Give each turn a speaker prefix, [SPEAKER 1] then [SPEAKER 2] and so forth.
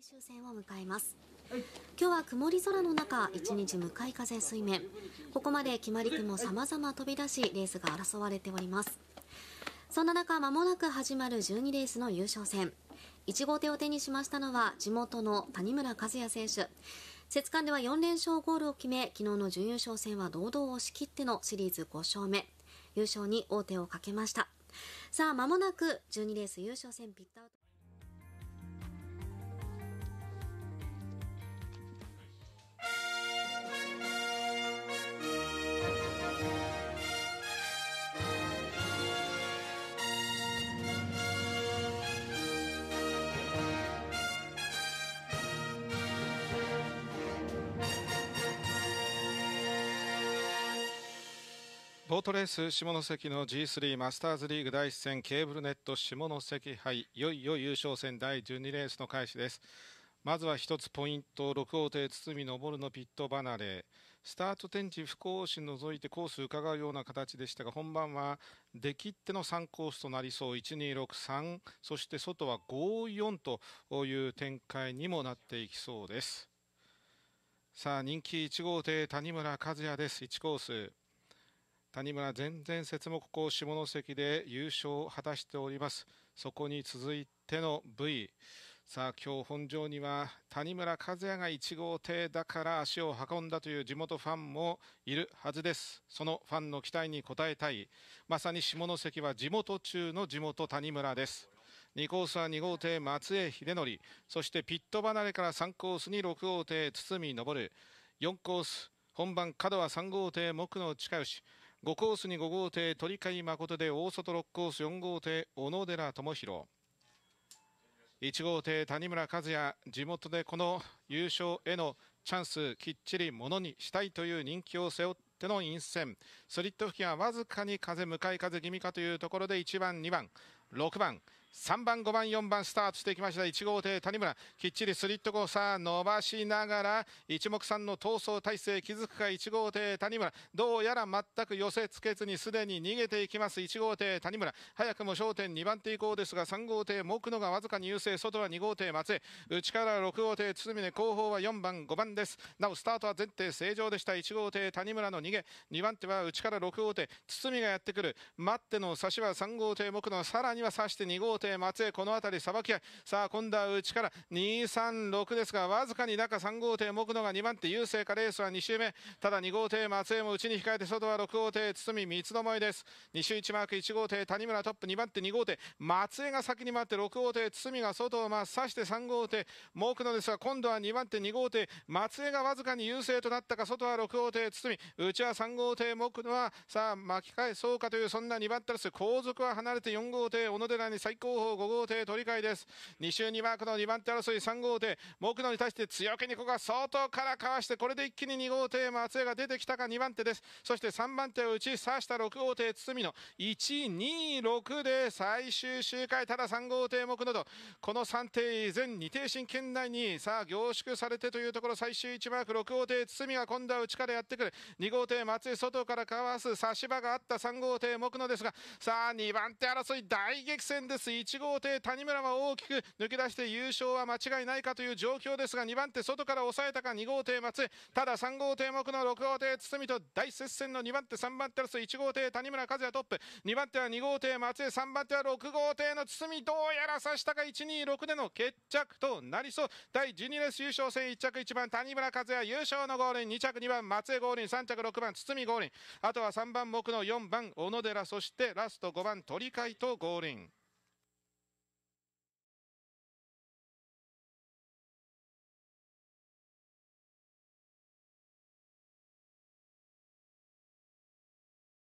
[SPEAKER 1] 最終戦を迎えます今日は曇り空の中一日向かい風水面ここまで決まり手も様々飛び出しレースが争われておりますそんな中まもなく始まる12レースの優勝戦1号艇を手にしましたのは地元の谷村和也選手節間では4連勝ゴールを決め昨日の準優勝戦は堂々を仕切ってのシリーズ5勝目優勝に王手をかけましたさあまもなく12レース優勝戦ピッタウト
[SPEAKER 2] ボートレース下関の G3 マスターズリーグ第1戦ケーブルネット下関杯いよいよ優勝戦第12レースの開始ですまずは1つポイント6号艇堤昇のピット離れスタート展示不行進除いてコース伺うような形でしたが本番は出切っての3コースとなりそう1263そして外は54という展開にもなっていきそうですさあ人気1号艇谷村和也です1コース谷村全然節目こ下関で優勝を果たしておりますそこに続いての V さあ今日本場には谷村和也が1号艇だから足を運んだという地元ファンもいるはずですそのファンの期待に応えたいまさに下関は地元中の地元谷村です2コースは2号艇松江秀則そしてピット離れから3コースに6号艇堤昇4コース本番角は3号艇木野近吉5コースに5号艇鳥飼誠で大外6コース4号艇小野寺智弘1号艇谷村和也地元でこの優勝へのチャンスきっちりものにしたいという人気を背負っての陰線スリット付近はわずかに風向かい風気味かというところで1番2番6番3番5番4番スタートしていきました1号艇谷村きっちりスリットコースー伸ばしながら一目散の逃走体勢気づくか1号艇谷村どうやら全く寄せつけずにすでに逃げていきます1号艇谷村早くも焦点2番手以降ですが3号艇木野がわずかに優勢外は2号艇松江内から6号艇堤根後方は4番5番ですなおスタートは前艇正常でした1号艇谷村の逃げ2番手は内から6号艇堤がやってくる待っての差しは3号艇木野さらには差して2号艇手松江この辺りさばき合いさあ今度は内から236ですがわずかに中3号艇木野が2番手優勢かレースは2周目ただ2号艇松江も内に控えて外は6号艇堤三つどもえです2周1マーク1号艇谷村トップ2番手2号艇松江が先に回って6号艇堤が外を真っさして3号艇木野ですが今度は2番手2号艇松江がわずかに優勢となったか外は6号艇堤内は3号艇木野はさあ巻き返そうかというそんな2番手です後続は離れて4号艇小野寺に最高候補5号艇取り替えです2周2マークの2番手争い3号艇木野に対して強気にここは相当からかわしてこれで一気に2号艇松江が出てきたか2番手ですそして3番手を打ち刺した6号艇堤野126で最終周回ただ3号艇木野とこの3艇全2艇進圏内にさあ凝縮されてというところ最終1マーク6号艇堤が今度は内からやってくる2号艇松江外からかわす差し場があった3号艇木野ですがさあ2番手争い大激戦です1号艇、谷村は大きく抜け出して優勝は間違いないかという状況ですが2番手、外から抑えたか2号艇、松江、ただ3号艇、木の6号艇、堤と大接戦の2番手、3番手争1号艇、谷村和也トップ2番手は2号艇、松江3番手は6号艇の堤どうやら差したか126での決着となりそう第12レース優勝戦1着1番谷村和也優勝のゴール2着2番松江ゴール3着6番堤ゴールあとは3番木の4番小野寺そしてラスト5番鳥海とゴール